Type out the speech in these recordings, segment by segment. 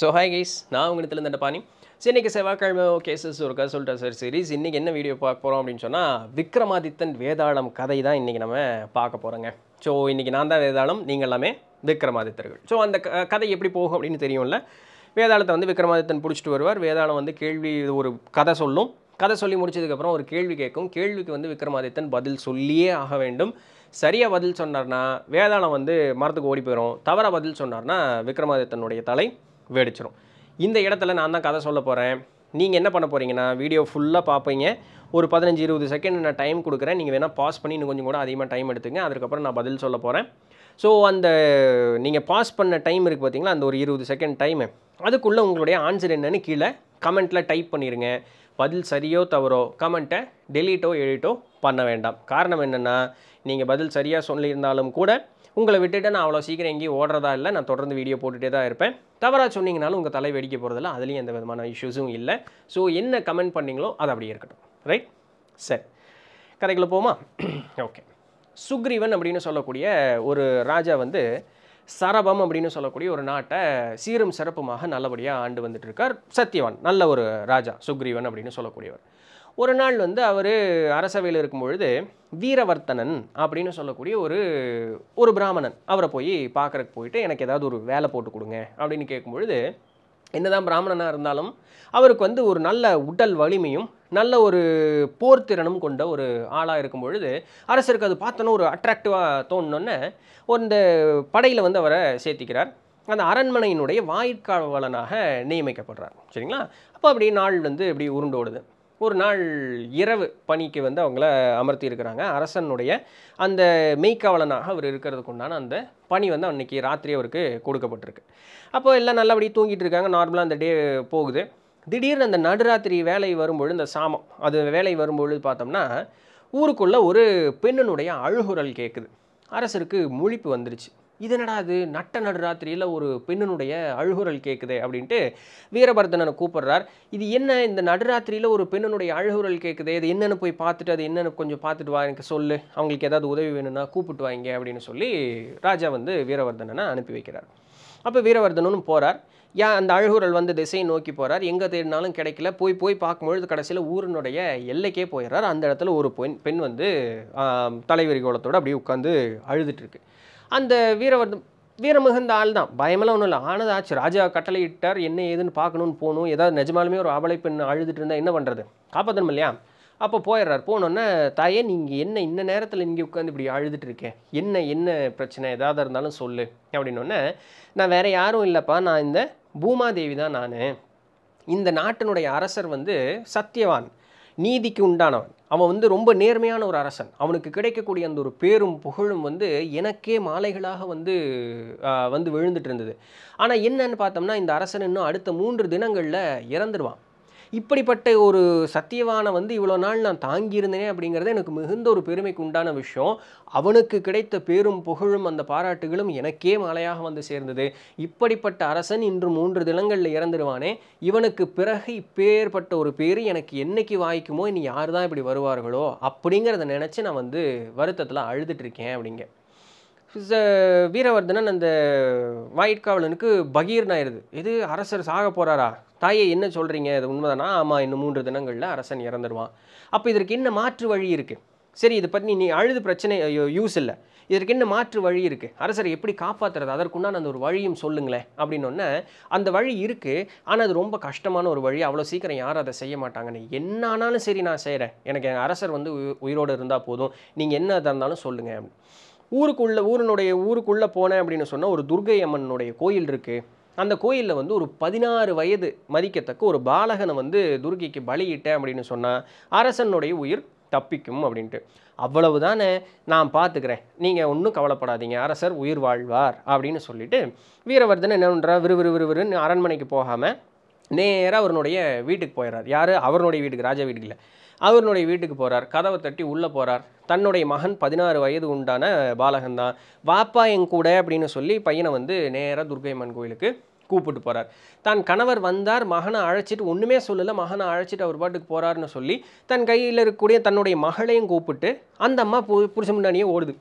so hi guys நான் உங்களுக்கு திலந்தண்ட பாணி ஸோ இன்றைக்கி செவ்வாய்க்கிழமை கேசஸ் ஒரு கதை சொல்லிட்டேன் சார் இன்றைக்கி என்ன வீடியோ பார்க்க போகிறோம் அப்படின்னு சொன்னால் விக்ரமாதித்தன் வேதாளம் கதை தான் இன்றைக்கி நம்ம பார்க்க போகிறோங்க ஸோ இன்றைக்கி நான் தான் வேதாளம் நீங்கள் எல்லாமே விக்ரமாதித்தர்கள் ஸோ அந்த கதை எப்படி போகும் அப்படின்னு தெரியும்ல வேதாளத்தை வந்து விக்ரமாதித்தன் பிடிச்சிட்டு வருவார் வேதாளம் வந்து கேள்வி ஒரு கதை சொல்லும் கதை சொல்லி முடிச்சதுக்கப்புறம் ஒரு கேள்வி கேட்கும் கேள்விக்கு வந்து விக்ரமாதித்தன் பதில் சொல்லியே ஆக வேண்டும் சரியாக பதில் சொன்னார்னா வேதாளம் வந்து மரத்துக்கு ஓடி போயிடும் தவறாக பதில் சொன்னார்னா விக்ரமாதித்தனுடைய தலை வேடிச்சிடும் இந்த இடத்துல நான் தான் கதை சொல்ல போகிறேன் நீங்கள் என்ன பண்ண போகிறீங்கன்னா வீடியோ ஃபுல்லாக பார்ப்பீங்க ஒரு பதினஞ்சு இருபது செகண்ட் நான் டைம் கொடுக்குறேன் நீங்கள் வேணால் பாஸ் பண்ணி இன்னும் கொஞ்சம் கூட அதிகமாக டைம் எடுத்துங்க அதுக்கப்புறம் நான் பதில் சொல்ல போகிறேன் ஸோ அந்த நீங்கள் பாஸ் பண்ண டைம் இருக்குது பார்த்தீங்களா அந்த ஒரு இருபது செகண்ட் டைமு அதுக்குள்ளே உங்களுடைய ஆன்சர் என்னென்னு கீழே கமெண்ட்டில் டைப் பண்ணிடுங்க பதில் சரியோ தவறோ கமெண்ட்டை டெலீட்டோ எடிட்டோ பண்ண வேண்டாம் காரணம் என்னென்னா நீங்கள் பதில் சரியாக சொல்லியிருந்தாலும் கூட உங்களை விட்டுட்டு நான் அவ்வளோ சீக்கிரம் எங்கேயும் ஓடுறதா இல்லை நான் தொடர்ந்து வீடியோ போட்டுகிட்டே தான் இருப்பேன் தவறாக சொன்னீங்கனாலும் உங்கள் தலை வெடிக்க போகிறதில்ல அதுலேயும் எந்த விதமான இஷ்யூஸும் இல்லை ஸோ என்ன கமெண்ட் பண்ணிங்களோ அது அப்படியே இருக்கட்டும் ரைட் சரி கதைக்குள்ளே போமா ஓகே சுக்ரீவன் அப்படின்னு சொல்லக்கூடிய ஒரு ராஜா வந்து சரபம் அப்படின்னு சொல்லக்கூடிய ஒரு நாட்டை சீரும் சிறப்புமாக நல்லபடியாக ஆண்டு வந்துட்டு இருக்கார் சத்யவான் நல்ல ஒரு ராஜா சுக்ரீவன் அப்படின்னு சொல்லக்கூடியவர் ஒரு நாள் வந்து அவர் அரசவையில் இருக்கும் பொழுது வீரவர்த்தனன் அப்படின்னு சொல்லக்கூடிய ஒரு ஒரு பிராமணன் அவரை போய் பார்க்குறக்கு போயிட்டு எனக்கு ஏதாவது ஒரு வேலை போட்டு கொடுங்க அப்படின்னு கேட்கும்பொழுது என்னதான் பிராமணனாக இருந்தாலும் அவருக்கு வந்து ஒரு நல்ல உடல் வலிமையும் நல்ல ஒரு போர்த்திறனும் கொண்ட ஒரு ஆளாக இருக்கும் பொழுது அரசருக்கு அது பார்த்தோன்னு ஒரு அட்ராக்டிவாக தோணுன்னொன்னே ஒரு இந்த படையில் வந்து அவரை சேர்த்திக்கிறார் அந்த அரண்மனையினுடைய வாயிற்காவலனாக நியமிக்கப்படுறார் சரிங்களா அப்போ அப்படியே நாள் வந்து இப்படி உருண்டோடுது ஒரு நாள் இரவு பணிக்கு வந்து அவங்கள அமர்த்தி இருக்கிறாங்க அரசனுடைய அந்த மெய்க்காவலனாக அவர் இருக்கிறதுக்கு உண்டான அந்த பணி வந்து அன்றைக்கி ராத்திரி அவருக்கு கொடுக்கப்பட்டிருக்கு அப்போ எல்லாம் நல்லபடியாக தூங்கிட்டு இருக்காங்க நார்மலாக அந்த டே போகுது திடீர்னு அந்த நடுராத்திரி வேலை வரும்பொழுது இந்த சாமம் அது வேலை வரும்பொழுது பார்த்தோம்னா ஊருக்குள்ளே ஒரு பெண்ணினுடைய அழுகுரல் கேட்குது அரசருக்கு முழிப்பு வந்துருச்சு இது என்னடா அது நட்ட நடுராத்திரியில் ஒரு பெண்ணினுடைய அழுகுரல் கேட்குது அப்படின்ட்டு வீரபரதனை கூப்பிடுறார் இது என்ன இந்த நடுராத்திரியில் ஒரு பெண்ணினுடைய அழுகுரல் கேட்குது இது என்னென்னு போய் பார்த்துட்டு அது என்னென்னு கொஞ்சம் பார்த்துட்டு வா எனக்கு சொல்லு அவங்களுக்கு ஏதாவது உதவி வேணும்னா கூப்பிட்டு வாங்க அப்படின்னு சொல்லி ராஜா வந்து வீரவர்தனனை அனுப்பி வைக்கிறார் அப்போ வீரவர்தனும் போகிறார் யா அந்த அழுகுரல் வந்து திசையை நோக்கி போகிறார் எங்கே தேடினாலும் கிடைக்கல போய் போய் பார்க்கும்பொழுது கடைசியில் ஊரினுடைய எல்லைக்கே போயிடுறார் அந்த இடத்துல ஒரு பெண் பெண் வந்து தலைவரி கோலத்தோடு அப்படியே உட்காந்து அழுதுட்டுருக்கு அந்த வீரவர்தம் வீரமிகுந்த ஆள் தான் பயமெல்லாம் ஒன்றும் இல்லை ஆனதாச்சு ஆச்சு ராஜா இட்டார் என்ன ஏதுன்னு பார்க்கணும்னு போகணும் ஏதாவது நிஜமாலுமே ஒரு ஆபலை பெண் அழுதுட்டு இருந்தால் என்ன பண்ணுறது காப்பாற்றணும் இல்லையா அப்போ போயிடுறார் போனோன்னே தாயே நீங்கள் என்ன இந்த நேரத்தில் இங்கே உட்காந்து இப்படி அழுதுட்டு இருக்கேன் என்ன என்ன பிரச்சனை ஏதாவது இருந்தாலும் சொல்லு அப்படின்னோடனே நான் வேறு யாரும் இல்லைப்பா நான் இந்த பூமாதேவி தான் நான் இந்த நாட்டினுடைய அரசர் வந்து சத்தியவான் நீதிக்கு உண்டானவன் அவன் வந்து ரொம்ப நேர்மையான ஒரு அரசன் அவனுக்கு கிடைக்கக்கூடிய அந்த ஒரு பேரும் புகழும் வந்து எனக்கே மாலைகளாக வந்து வந்து விழுந்துட்டு இருந்தது ஆனால் என்னன்னு பார்த்தோம்னா இந்த அரசன் இன்னும் அடுத்த மூன்று தினங்களில் இறந்துடுவான் இப்படிப்பட்ட ஒரு சத்தியவானை வந்து இவ்வளோ நாள் நான் தாங்கியிருந்தேனே அப்படிங்கிறது எனக்கு மிகுந்த ஒரு பெருமைக்கு உண்டான விஷயம் அவனுக்கு கிடைத்த பேரும் புகழும் அந்த பாராட்டுகளும் எனக்கே மலையாக வந்து சேர்ந்தது இப்படிப்பட்ட அரசன் இன்று மூன்று தினங்களில் இறந்துடுவானே இவனுக்கு பிறகு இப்பேற்பட்ட ஒரு பேர் எனக்கு என்னைக்கு வாய்க்குமோ இனி யார் தான் இப்படி வருவார்களோ அப்படிங்கிறத நினச்சி நான் வந்து வருத்தத்தில் அழுதுட்டு இருக்கேன் அப்படிங்க வீரவர்தனன் அந்த வாயிற்காவலனுக்கு பகீர்னு ஆயிடுது எது அரசர் சாக போகிறாரா தாயே என்ன சொல்கிறீங்க அது உண்மைதானா ஆமாம் இன்னும் மூன்று தினங்களில் அரசன் இறந்துடுவான் அப்போ இதற்கு என்ன மாற்று வழி இருக்குது சரி இதை பற்றி நீ அழுது பிரச்சனை யூஸ் இல்லை இதற்கு என்ன மாற்று வழி இருக்குது அரசரை எப்படி காப்பாற்றுறது அதற்குண்டான அந்த ஒரு வழியும் சொல்லுங்களேன் அப்படின்னொன்னே அந்த வழி இருக்குது ஆனால் அது ரொம்ப கஷ்டமான ஒரு வழி அவ்வளோ சீக்கிரம் யாரும் அதை செய்ய மாட்டாங்கன்னு என்ன ஆனாலும் சரி நான் செய்கிறேன் எனக்கு அரசர் வந்து உயிரோடு இருந்தால் போதும் நீங்கள் என்ன இருந்தாலும் சொல்லுங்கள் அப்படின்னு ஊருக்குள்ளே ஊருனுடைய ஊருக்குள்ளே போனேன் அப்படின்னு சொன்னால் ஒரு துர்கை அம்மனுடைய கோயில் இருக்குது அந்த கோயிலில் வந்து ஒரு பதினாறு வயது மதிக்கத்தக்க ஒரு பாலகனை வந்து துர்கைக்கு பலியிட்டேன் அப்படின்னு சொன்னால் அரசனுடைய உயிர் தப்பிக்கும் அப்படின்ட்டு அவ்வளவு தானே நான் பார்த்துக்கிறேன் நீங்கள் ஒன்றும் கவலைப்படாதீங்க அரசர் உயிர் வாழ்வார் அப்படின்னு சொல்லிட்டு வீரவர்தன் என்ன பண்ணுறா விறு விறுவிறுன்னு அரண்மனைக்கு போகாமல் நேராக அவனுடைய வீட்டுக்கு போயிடுறார் யார் அவருடைய வீட்டுக்கு ராஜா வீட்டுக்கு இல்லை அவருடைய வீட்டுக்கு போகிறார் கதவை தட்டி உள்ளே போகிறார் தன்னுடைய மகன் பதினாறு வயது உண்டான பாலகன் தான் வாப்பா என் கூட அப்படின்னு சொல்லி பையனை வந்து நேராக அம்மன் கோயிலுக்கு கூப்பிட்டு போகிறார் தான் கணவர் வந்தார் மகனை அழைச்சிட்டு ஒன்றுமே சொல்லலை மகனை அழைச்சிட்டு அவர் பாட்டுக்கு போகிறாருன்னு சொல்லி தன் கையில் இருக்கக்கூடிய தன்னுடைய மகளையும் கூப்பிட்டு அந்த அம்மா பு புருஷ முன்னாடியே ஓடுது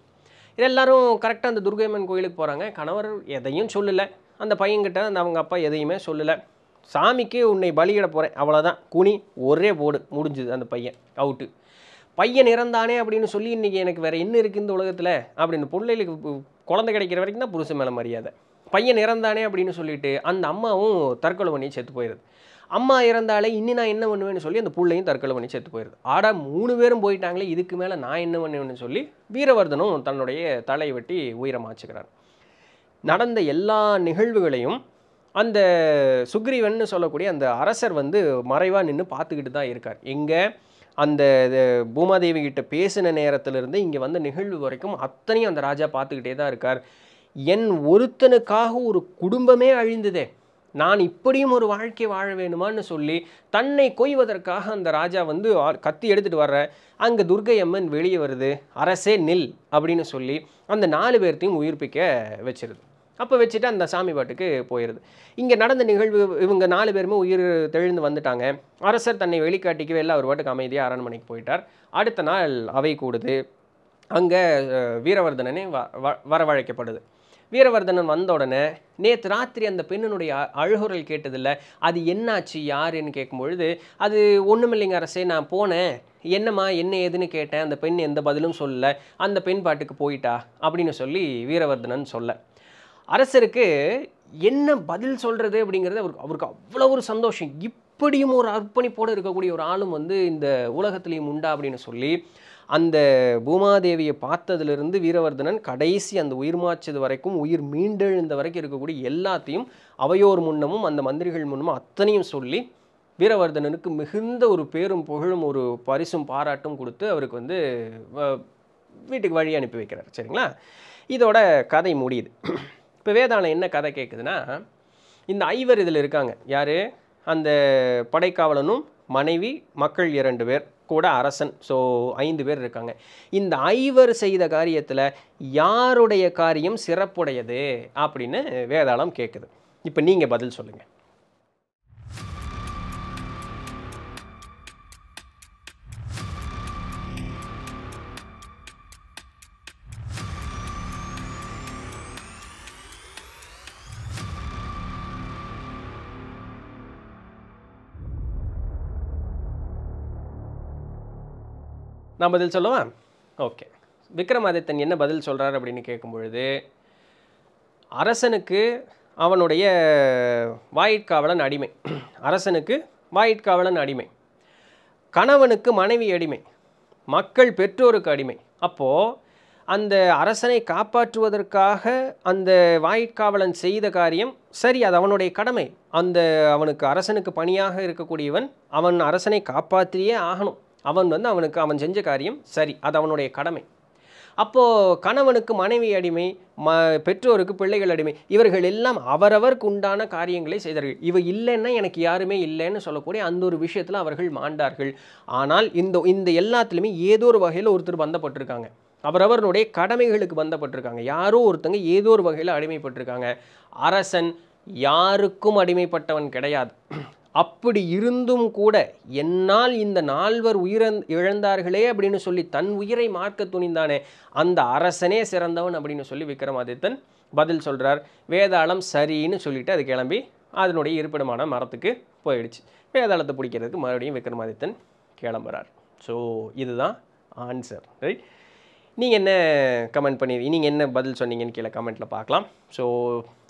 எல்லாரும் கரெக்டாக அந்த அம்மன் கோயிலுக்கு போகிறாங்க கணவர் எதையும் சொல்லலை அந்த பையன்கிட்ட அந்த அவங்க அப்பா எதையுமே சொல்லலை சாமிக்கே உன்னை பலியிட போகிறேன் அவ்வளோதான் குனி ஒரே போடு முடிஞ்சுது அந்த பையன் அவுட்டு பையன் இறந்தானே அப்படின்னு சொல்லி இன்றைக்கி எனக்கு வேறு என்ன இருக்குது இந்த உலகத்தில் அப்படின்னு பிள்ளைகளுக்கு குழந்தை கிடைக்கிற வரைக்கும் தான் புருஷன் மேலே மரியாதை பையன் இறந்தானே அப்படின்னு சொல்லிட்டு அந்த அம்மாவும் தற்கொலை பண்ணி செத்து போயிடுது அம்மா இறந்தாலே இன்னி நான் என்ன பண்ணுவேன்னு சொல்லி அந்த பிள்ளையும் தற்கொலை பண்ணி செத்து போயிடுது ஆடா மூணு பேரும் போயிட்டாங்களே இதுக்கு மேலே நான் என்ன பண்ணுவேன்னு சொல்லி வீரவர்தனும் தன்னுடைய தலையை வெட்டி உயிரமாச்சுக்கிறார் நடந்த எல்லா நிகழ்வுகளையும் அந்த சுக்ரீவன் சொல்லக்கூடிய அந்த அரசர் வந்து மறைவாக நின்று பார்த்துக்கிட்டு தான் இருக்கார் எங்கே அந்த பூமாதேவி கிட்ட பேசின நேரத்திலிருந்து இங்கே வந்த நிகழ்வு வரைக்கும் அத்தனையும் அந்த ராஜா பார்த்துக்கிட்டே தான் இருக்கார் என் ஒருத்தனுக்காக ஒரு குடும்பமே அழிந்ததே நான் இப்படியும் ஒரு வாழ்க்கை வாழ வேணுமான்னு சொல்லி தன்னை கொய்வதற்காக அந்த ராஜா வந்து கத்தி எடுத்துகிட்டு வர்ற அங்கே துர்கை அம்மன் வெளியே வருது அரசே நில் அப்படின்னு சொல்லி அந்த நாலு பேர்த்தையும் உயிர்ப்பிக்க வச்சிருது அப்போ வச்சுட்டு அந்த சாமி பாட்டுக்கு போயிடுது இங்கே நடந்த நிகழ்வு இவங்க நாலு பேருமே உயிர் தெழுந்து வந்துட்டாங்க அரசர் தன்னை வெளிக்காட்டிக்கவே எல்லா அவர் பாட்டுக்கு அமைதியாக அரண்மனைக்கு போயிட்டார் அடுத்த நாள் அவை கூடுது அங்கே வீரவர்தனனே வ வரவழைக்கப்படுது வீரவர்தனன் வந்த உடனே நேற்று ராத்திரி அந்த பெண்ணினுடைய அழுகுரல் கேட்டதில்ல அது என்னாச்சு யாருன்னு கேட்கும்பொழுது அது ஒன்றுமில்லைங்க அரசே நான் போனேன் என்னம்மா என்ன ஏதுன்னு கேட்டேன் அந்த பெண் எந்த பதிலும் சொல்லலை அந்த பெண் பாட்டுக்கு போயிட்டா அப்படின்னு சொல்லி வீரவர்தனன் சொல்ல அரசருக்கு என்ன பதில் சொல்கிறது அப்படிங்கிறது அவருக்கு அவருக்கு அவ்வளோ ஒரு சந்தோஷம் இப்படியும் ஒரு அர்ப்பணிப்போடு இருக்கக்கூடிய ஒரு ஆளும் வந்து இந்த உலகத்துலேயும் உண்டா அப்படின்னு சொல்லி அந்த பூமாதேவியை பார்த்ததுலேருந்து வீரவர்தனன் கடைசி அந்த உயிர் மாச்சது வரைக்கும் உயிர் மீண்டெழுந்த வரைக்கும் இருக்கக்கூடிய எல்லாத்தையும் அவையோர் முன்னமும் அந்த மந்திரிகள் முன்னமும் அத்தனையும் சொல்லி வீரவர்தனனுக்கு மிகுந்த ஒரு பேரும் புகழும் ஒரு பரிசும் பாராட்டும் கொடுத்து அவருக்கு வந்து வீட்டுக்கு வழி அனுப்பி வைக்கிறார் சரிங்களா இதோட கதை முடியுது இப்போ வேதாளம் என்ன கதை கேட்குதுன்னா இந்த ஐவர் இதில் இருக்காங்க யார் அந்த படைக்காவலனும் மனைவி மக்கள் இரண்டு பேர் கூட அரசன் ஸோ ஐந்து பேர் இருக்காங்க இந்த ஐவர் செய்த காரியத்தில் யாருடைய காரியம் சிறப்புடையது அப்படின்னு வேதாளம் கேட்குது இப்போ நீங்கள் பதில் சொல்லுங்கள் நான் பதில் சொல்லவா ஓகே விக்ரமாதித்தன் என்ன பதில் சொல்கிறார் அப்படின்னு கேட்கும்பொழுது அரசனுக்கு அவனுடைய வாயிற்காவலன் அடிமை அரசனுக்கு வாயிற்காவலன் அடிமை கணவனுக்கு மனைவி அடிமை மக்கள் பெற்றோருக்கு அடிமை அப்போது அந்த அரசனை காப்பாற்றுவதற்காக அந்த வாயிற்காவலன் செய்த காரியம் சரி அது அவனுடைய கடமை அந்த அவனுக்கு அரசனுக்கு பணியாக இருக்கக்கூடியவன் அவன் அரசனை காப்பாற்றியே ஆகணும் அவன் வந்து அவனுக்கு அவன் செஞ்ச காரியம் சரி அது அவனுடைய கடமை அப்போது கணவனுக்கு மனைவி அடிமை ம பெற்றோருக்கு பிள்ளைகள் அடிமை இவர்கள் எல்லாம் அவரவருக்கு உண்டான காரியங்களை செய்தார்கள் இவை இல்லைன்னா எனக்கு யாருமே இல்லைன்னு சொல்லக்கூடிய அந்த ஒரு விஷயத்தில் அவர்கள் மாண்டார்கள் ஆனால் இந்த இந்த எல்லாத்துலேயுமே ஏதோ ஒரு வகையில் ஒருத்தர் பந்தப்பட்டிருக்காங்க அவரவருடைய கடமைகளுக்கு பந்தப்பட்டிருக்காங்க யாரோ ஒருத்தங்க ஏதோ ஒரு வகையில் அடிமைப்பட்டிருக்காங்க அரசன் யாருக்கும் அடிமைப்பட்டவன் கிடையாது அப்படி இருந்தும் கூட என்னால் இந்த நால்வர் உயிரந் இழந்தார்களே அப்படின்னு சொல்லி தன் உயிரை மார்க்க துணிந்தானே அந்த அரசனே சிறந்தவன் அப்படின்னு சொல்லி விக்ரமாதித்தன் பதில் சொல்கிறார் வேதாளம் சரின்னு சொல்லிட்டு அது கிளம்பி அதனுடைய இருப்பிடமான மரத்துக்கு போயிடுச்சு வேதாளத்தை பிடிக்கிறதுக்கு மறுபடியும் விக்ரமாதித்தன் கிளம்புறார் ஸோ இதுதான் ஆன்சர் ரைட் நீங்கள் என்ன கமெண்ட் பண்ணிடு நீங்கள் என்ன பதில் சொன்னீங்கன்னு கீழே கமெண்ட்டில் பார்க்கலாம் ஸோ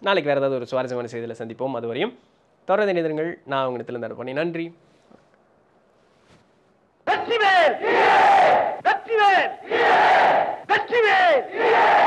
நாளைக்கு வேறு ஏதாவது ஒரு சுவாரஸ்யமான செய்தியில் சந்திப்போம் அதுவரையும் வரையும் தொடர்ந்து இணைந்திருங்கள் நான் உங்களிடத்திலிருந்து அனுப்பி நன்றி வெற்றிவேல் வெற்றிவேல் வெற்றிவேல்